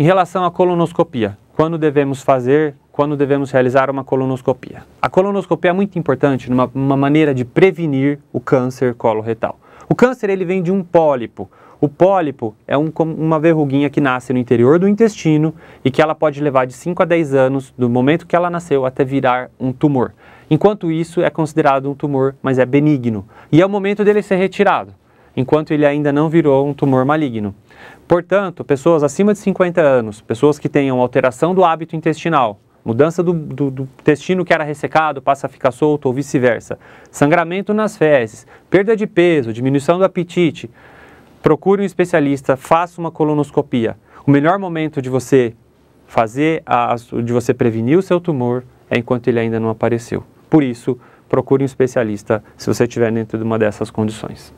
Em relação à colonoscopia, quando devemos fazer, quando devemos realizar uma colonoscopia? A colonoscopia é muito importante numa, maneira de prevenir o câncer coloretal. O câncer ele vem de um pólipo. O pólipo é um, uma verruguinha que nasce no interior do intestino e que ela pode levar de 5 a 10 anos do momento que ela nasceu até virar um tumor. Enquanto isso, é considerado um tumor, mas é benigno. E é o momento dele ser retirado enquanto ele ainda não virou um tumor maligno. Portanto, pessoas acima de 50 anos, pessoas que tenham alteração do hábito intestinal, mudança do, do, do, intestino que era ressecado passa a ficar solto ou vice-versa, sangramento nas fezes, perda de peso, diminuição do apetite, procure um especialista, faça uma colonoscopia. O melhor momento de você fazer, a, de você prevenir o seu tumor é enquanto ele ainda não apareceu. Por isso, procure um especialista se você estiver dentro de uma dessas condições.